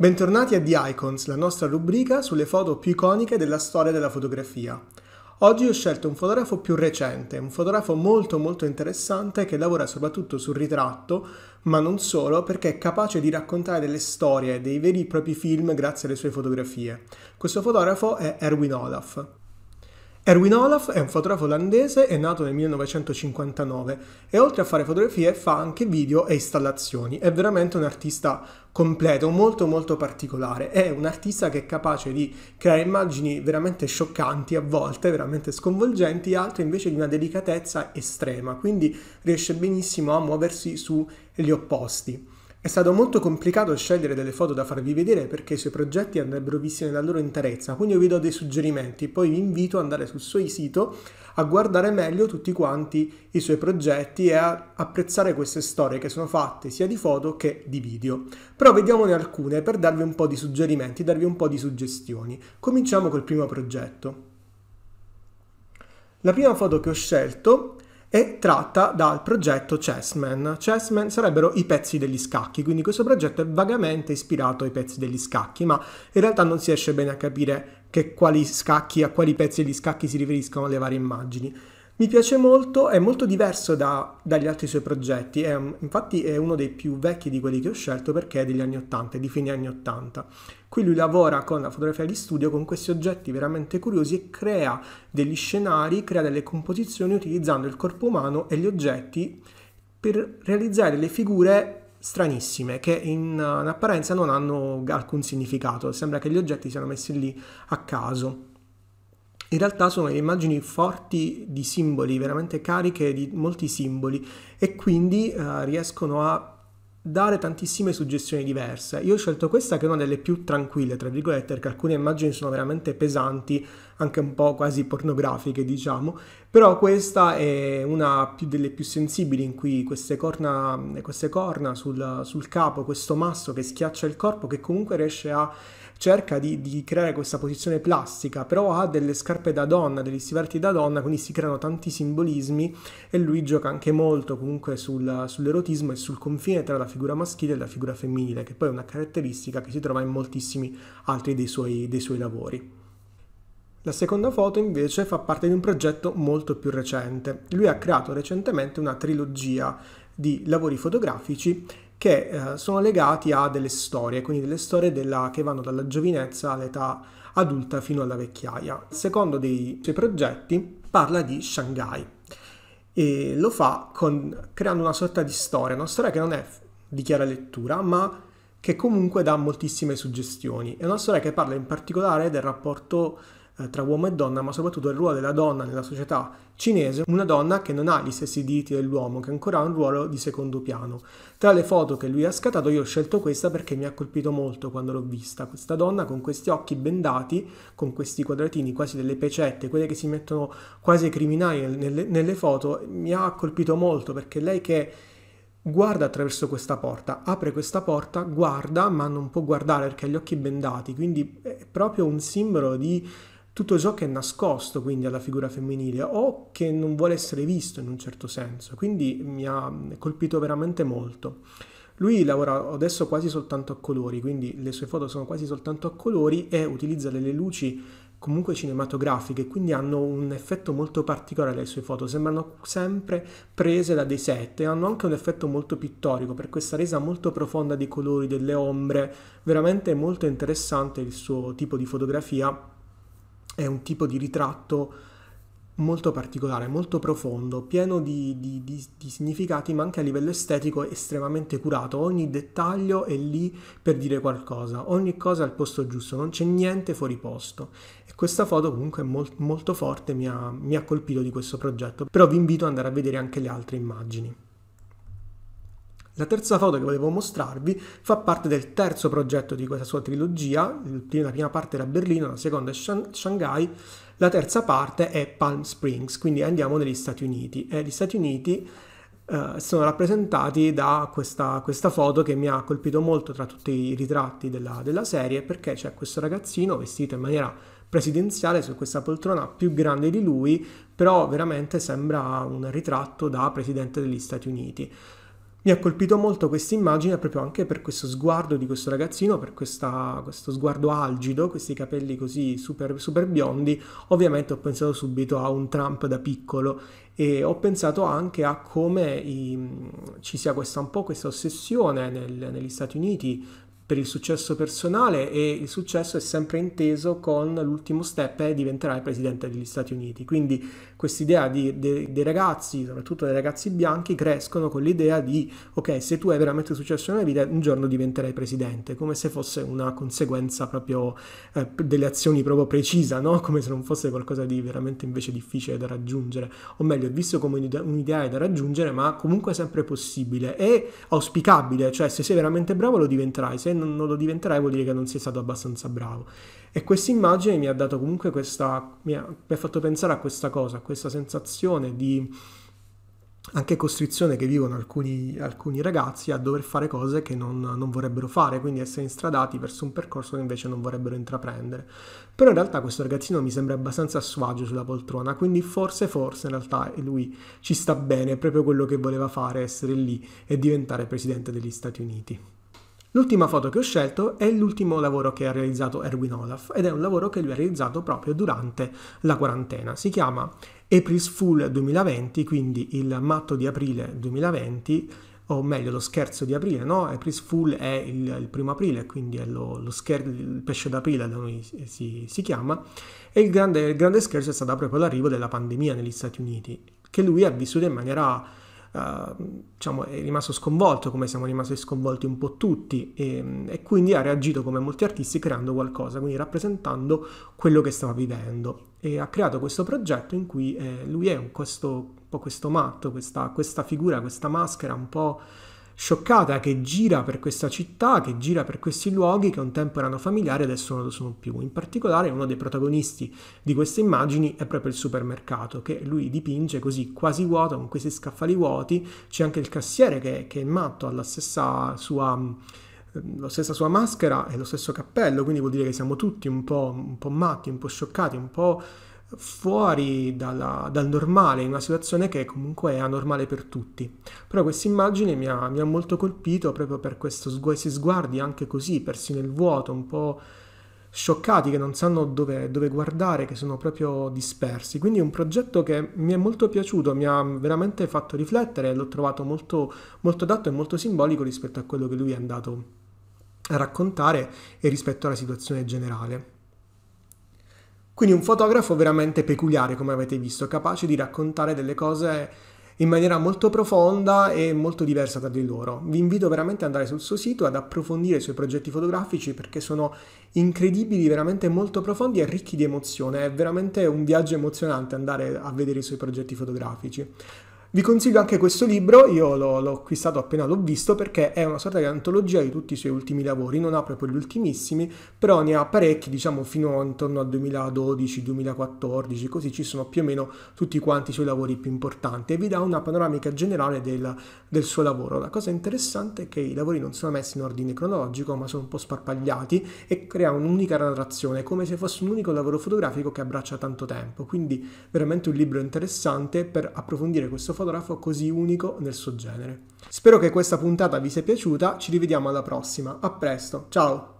Bentornati a The Icons, la nostra rubrica sulle foto più iconiche della storia della fotografia. Oggi ho scelto un fotografo più recente, un fotografo molto molto interessante che lavora soprattutto sul ritratto, ma non solo, perché è capace di raccontare delle storie, dei veri e propri film grazie alle sue fotografie. Questo fotografo è Erwin Olaf. Erwin Olaf è un fotografo olandese, è nato nel 1959 e oltre a fare fotografie fa anche video e installazioni. È veramente un artista completo, molto molto particolare. È un artista che è capace di creare immagini veramente scioccanti, a volte veramente sconvolgenti, altre invece di una delicatezza estrema, quindi riesce benissimo a muoversi sugli opposti. È stato molto complicato scegliere delle foto da farvi vedere perché i suoi progetti andrebbero visti nella loro interezza, quindi io vi do dei suggerimenti, poi vi invito ad andare sul suo sito a guardare meglio tutti quanti i suoi progetti e a apprezzare queste storie che sono fatte sia di foto che di video. Però vediamone alcune per darvi un po' di suggerimenti, darvi un po' di suggestioni. Cominciamo col primo progetto. La prima foto che ho scelto è tratta dal progetto Chessman. Chessman sarebbero i pezzi degli scacchi, quindi questo progetto è vagamente ispirato ai pezzi degli scacchi, ma in realtà non si riesce bene a capire che quali scacchi, a quali pezzi degli scacchi si riferiscono le varie immagini. Mi piace molto, è molto diverso da, dagli altri suoi progetti, è, infatti è uno dei più vecchi di quelli che ho scelto perché è degli anni 80, di fine anni 80. Qui lui lavora con la fotografia di studio, con questi oggetti veramente curiosi e crea degli scenari, crea delle composizioni utilizzando il corpo umano e gli oggetti per realizzare le figure stranissime che in, in apparenza non hanno alcun significato, sembra che gli oggetti siano messi lì a caso. In realtà sono delle immagini forti di simboli, veramente cariche di molti simboli e quindi eh, riescono a dare tantissime suggestioni diverse. Io ho scelto questa che è una delle più tranquille, tra virgolette, perché alcune immagini sono veramente pesanti, anche un po' quasi pornografiche, diciamo, però questa è una più delle più sensibili in cui queste corna, queste corna sul, sul capo, questo masso che schiaccia il corpo, che comunque riesce a cerca di, di, creare questa posizione plastica, però ha delle scarpe da donna, degli stiverti da donna, quindi si creano tanti simbolismi e lui gioca anche molto comunque sul, sull'erotismo e sul confine tra la figura maschile e la figura femminile, che poi è una caratteristica che si trova in moltissimi altri dei suoi, dei suoi lavori. La seconda foto invece fa parte di un progetto molto più recente. Lui ha creato recentemente una trilogia di lavori fotografici che eh, sono legati a delle storie, quindi delle storie della, che vanno dalla giovinezza all'età adulta fino alla vecchiaia. Il secondo dei suoi progetti parla di Shanghai e lo fa con, creando una sorta di storia, una storia che non è di chiara lettura, ma che comunque dà moltissime suggestioni. È una storia che parla in particolare del rapporto eh, tra uomo e donna, ma soprattutto il ruolo della donna nella società cinese, una donna che non ha gli stessi diritti dell'uomo, che ancora ha un ruolo di secondo piano. Tra le foto che lui ha scattato io ho scelto questa perché mi ha colpito molto quando l'ho vista, questa donna con questi occhi bendati, con questi quadratini, quasi delle pecette, quelle che si mettono quasi criminali nelle, nelle foto, mi ha colpito molto perché lei che guarda attraverso questa porta, apre questa porta, guarda, ma non può guardare perché ha gli occhi bendati, quindi è proprio un simbolo di tutto ciò che è nascosto quindi alla figura femminile o che non vuole essere visto in un certo senso. Quindi mi ha colpito veramente molto. Lui lavora adesso quasi soltanto a colori, quindi le sue foto sono quasi soltanto a colori e utilizza delle luci comunque cinematografiche, quindi hanno un effetto molto particolare le sue foto, sembrano sempre prese da dei set e hanno anche un effetto molto pittorico per questa resa molto profonda dei colori, delle ombre, veramente molto interessante il suo tipo di fotografia è un tipo di ritratto molto particolare, molto profondo, pieno di, di, di, di, significati, ma anche a livello estetico estremamente curato. Ogni dettaglio è lì per dire qualcosa, ogni cosa al posto giusto, non c'è niente fuori posto. E questa foto comunque è molt, molto forte, mi ha, mi ha colpito di questo progetto, però vi invito ad andare a vedere anche le altre immagini. La terza foto che volevo mostrarvi fa parte del terzo progetto di questa sua trilogia, la prima parte era Berlino, la seconda è Shanghai, la terza parte è Palm Springs, quindi andiamo negli Stati Uniti e gli Stati Uniti eh, sono rappresentati da questa, questa, foto che mi ha colpito molto tra tutti i ritratti della, della serie perché c'è questo ragazzino vestito in maniera presidenziale su questa poltrona più grande di lui, però veramente sembra un ritratto da presidente degli Stati Uniti. Mi ha colpito molto questa immagine proprio anche per questo sguardo di questo ragazzino, per questa, questo sguardo algido, questi capelli così super, super biondi. Ovviamente ho pensato subito a un Trump da piccolo e ho pensato anche a come i, ci sia questa un po' questa ossessione nel, negli Stati Uniti per il successo personale e il successo è sempre inteso con l'ultimo step è diventare presidente degli Stati Uniti. Quindi quest'idea di, de, dei ragazzi, soprattutto dei ragazzi bianchi, crescono con l'idea di ok, se tu hai veramente successo nella vita, un giorno diventerai presidente, come se fosse una conseguenza proprio eh, delle azioni proprio precisa, no? come se non fosse qualcosa di veramente invece difficile da raggiungere, o meglio, è visto come un'idea, un'idea da raggiungere, ma comunque sempre possibile e auspicabile, cioè se sei veramente bravo lo diventerai, se non, non lo diventerai vuol dire che non sei stato abbastanza bravo. E questa immagine mi ha dato comunque questa, mi ha, mi ha fatto pensare a questa cosa, a questa sensazione di anche costrizione che vivono alcuni, alcuni, ragazzi a dover fare cose che non, non, vorrebbero fare, quindi essere instradati verso un percorso che invece non vorrebbero intraprendere. Però in realtà questo ragazzino mi sembra abbastanza a suo agio sulla poltrona, quindi forse, forse in realtà lui ci sta bene, è proprio quello che voleva fare, essere lì e diventare presidente degli Stati Uniti. L'ultima foto che ho scelto è l'ultimo lavoro che ha realizzato Erwin Olaf ed è un lavoro che lui ha realizzato proprio durante la quarantena. Si chiama April's Fool 2020, quindi il matto di aprile 2020, o meglio lo scherzo di aprile, no? April's Fool è il, il primo aprile, quindi è lo, lo scherzo, il pesce d'aprile da noi si, si chiama, e il grande, il grande scherzo è stato proprio l'arrivo della pandemia negli Stati Uniti, che lui ha vissuto in maniera uh, diciamo, è rimasto sconvolto, come siamo rimasti sconvolti un po' tutti, e, ehm, e, quindi ha reagito come molti artisti creando qualcosa, quindi rappresentando quello che stava vivendo. E ha creato questo progetto in cui eh, lui è un, questo, un po' questo matto, questa, questa figura, questa maschera un po' scioccata che gira per questa città, che gira per questi luoghi che un tempo erano familiari e adesso non lo sono più. In particolare uno dei protagonisti di queste immagini è proprio il supermercato che lui dipinge così quasi vuoto con questi scaffali vuoti, c'è anche il cassiere che, che è matto, ha la stessa sua ehm, la stessa sua maschera e lo stesso cappello, quindi vuol dire che siamo tutti un po', un po' matti, un po' scioccati, un po' fuori dalla, dal normale, in una situazione che comunque è anormale per tutti. Però questa immagine mi ha, mi ha molto colpito proprio per questo, questi sguardi anche così, persi nel vuoto, un po' scioccati, che non sanno dove, dove, guardare, che sono proprio dispersi. Quindi è un progetto che mi è molto piaciuto, mi ha veramente fatto riflettere, e l'ho trovato molto, molto adatto e molto simbolico rispetto a quello che lui è andato a raccontare e rispetto alla situazione generale. Quindi un fotografo veramente peculiare, come avete visto, capace di raccontare delle cose in maniera molto profonda e molto diversa tra di loro. Vi invito veramente ad andare sul suo sito ad approfondire i suoi progetti fotografici perché sono incredibili, veramente molto profondi e ricchi di emozione. È veramente un viaggio emozionante andare a vedere i suoi progetti fotografici. Vi consiglio anche questo libro, io l'ho, l'ho acquistato appena l'ho visto perché è una sorta di antologia di tutti i suoi ultimi lavori, non ha proprio gli ultimissimi, però ne ha parecchi, diciamo fino intorno al 2012-2014, così ci sono più o meno tutti quanti i suoi lavori più importanti e vi dà una panoramica generale del, del suo lavoro. La cosa interessante è che i lavori non sono messi in ordine cronologico, ma sono un po' sparpagliati e crea un'unica narrazione, come se fosse un unico lavoro fotografico che abbraccia tanto tempo, quindi veramente un libro interessante per approfondire questo fotografo fotografo così unico nel suo genere. Spero che questa puntata vi sia piaciuta, ci rivediamo alla prossima, a presto, ciao!